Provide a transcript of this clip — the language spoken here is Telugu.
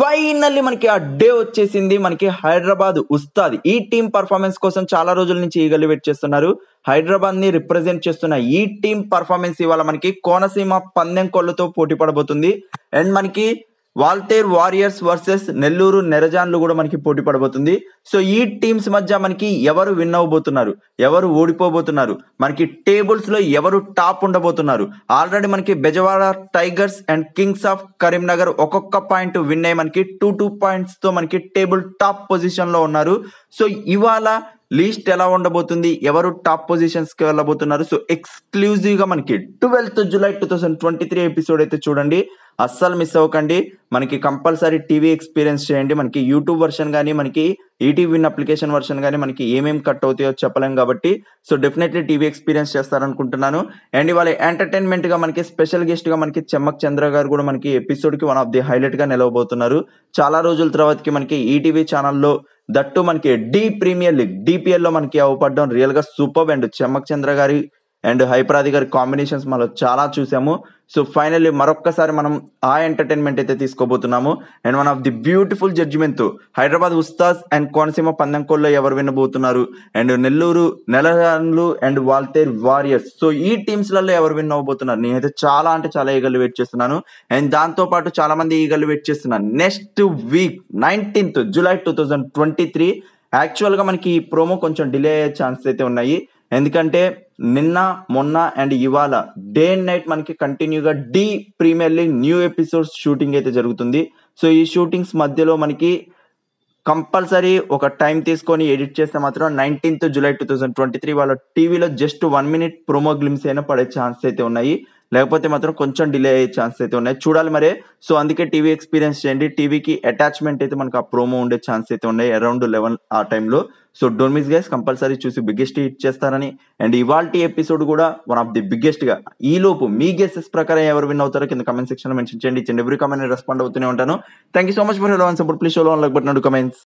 ఫైనల్లీ మనకి ఆ డే వచ్చేసింది మనకి హైదరాబాద్ ఉస్తాద్ ఈ టీం పర్ఫార్మెన్స్ కోసం చాలా రోజుల నుంచి ఈగలు వెయిట్ చేస్తున్నారు హైదరాబాద్ ని రిప్రజెంట్ చేస్తున్న ఈ టీం పర్ఫార్మెన్స్ ఇవాళ మనకి కోనసీమ పందెం కోళ్లతో పోటీ పడబోతుంది అండ్ మనకి వాల్టేర్ వారియర్స్ వర్సెస్ నెల్లూరు నెరజాన్లు కూడా మనకి పోటీ పడబోతుంది సో ఈ టీమ్స్ మధ్య మనకి ఎవరు విన్ అవ్వబోతున్నారు ఎవరు ఓడిపోబోతున్నారు మనకి టేబుల్స్ లో ఎవరు టాప్ ఉండబోతున్నారు ఆల్రెడీ మనకి Bezawada tigers and kings of Karimnagar ఒక్కొక్క పాయింట్ విన్ అయ్యి మనకి టూ టూ పాయింట్స్ తో మనకి టేబుల్ టాప్ పొజిషన్ లో ఉన్నారు సో ఇవాళ లీస్ట్ ఎలా ఉండబోతుంది ఎవరు టాప్ పొజిషన్స్ కి వెళ్ళబోతున్నారు సో ఎక్స్క్లూజివ్ గా మనకి twelfth July two thousand twenty three episode అయితే చూడండి అస్సలు మిస్ అవ్వకండి మనకి కంపల్సరీ టీవీ ఎక్స్పీరియన్స్ చేయండి మనకి యూట్యూబ్ వర్షన్ కానీ మనకి ఈటీవీ విన్ అప్లికేషన్ వర్షన్ కానీ మనకి ఏమేమి కట్ అవుతాయో చెప్పలేం కాబట్టి సో డెఫినెట్లీ టీవీ ఎక్స్పీరియన్స్ చేస్తారనుకుంటున్నాను అండ్ ఇవాళ ఎంటర్టైన్మెంట్ గా మనకి స్పెషల్ గెస్ట్ గా మనకి చెమ్మక్ చంద్ర గారు కూడా మనకి ఎపిసోడ్ కి వన్ ఆఫ్ ది హైలైట్ గా నిలవబోతున్నారు చాలా రోజుల తర్వాతకి మనకి ఈటీవీ ఛానల్లో దట్టు మనకి డి ప్రీమియర్ లీగ్ లో మనకి రియల్ రియల్గా సూపర్ అండ్ చెమ్మక్ చంద్ర గారి అండ్ హైపరాది గారి కాంబినేషన్స్ మనం చాలా చూసాము సో ఫైనల్లీ మరొక్కసారి మనం ఆ ఎంటర్టైన్మెంట్ అయితే తీసుకోబోతున్నాము and one of the beautiful judgement Hyderabad ఉస్తాస్ అండ్ కోనసీమ పందెంకోళ్ళలో ఎవరు వినబోతున్నారు అండ్ నెల్లూరు నెలరాన్లు అండ్ వాల్తేర్ వారియర్స్ సో ఈ టీమ్స్లలో ఎవరు విన్ అవ్వబోతున్నారు నేనైతే చాలా అంటే చాలా ఈగలు వెయిట్ చేస్తున్నాను అండ్ దాంతో పాటు చాలా మంది ఈగలు వెయిట్ చేస్తున్నాను next week nineteenth July two thousand twenty three యాక్చువల్గా మనకి ఈ ప్రోమో కొంచెం డిలే అయ్యే ఛాన్స్ అయితే ఉన్నాయి ఎందుకంటే నిన్న మొన్న అండ్ ఇవాళ డే అండ్ నైట్ మనకి కంటిన్యూగా the premier league new episodes shooting అయితే జరుగుతుంది సో ఈ షూటింగ్స్ మధ్యలో మనకి కంపల్సరీ ఒక టైం తీసుకొని ఎడిట్ చేస్తే మాత్రం nineteenth July two thousand twenty three వాళ్ళ టీవీలో just one minute promo glimpse అయినా పడే ఛాన్స్ అయితే ఉన్నాయి లేకపోతే మాత్రం కొంచెం డిలే అయ్యే ఛాన్స్ అయితే ఉన్నాయి చూడాలి మరే సో అందుకే టీవీ ఎక్స్పీరియన్స్ చేయండి టీవీకి అటాచ్మెంట్ అయితే మనకు ఆ ప్రోమో ఉండే ఛాన్స్ అయితే ఉన్నాయి అరౌండ్ లెవెన్ ఆ టైంలో so don't miss guys compulsory చూసి బిగ్గెస్ట్ హిట్ చేస్తారని అండ్ ఇవాల్టి ఎపిసోడ్ కూడా వన్ ఆఫ్ ది బిగ్గెస్ట్ గా ఈ లోపు మీ గెసెస్ ప్రకారం ఎవరు విన్ అవుతారో కింద కమెంట్ సెక్షన్ లో మెన్షన్ చేయండి ఎవరి కమెంట్ రెస్పాండ్ అవుతూనే ఉంటాను thank you so much for hello and support please షోలో లైక్ బట్ నడు కమెంట్స్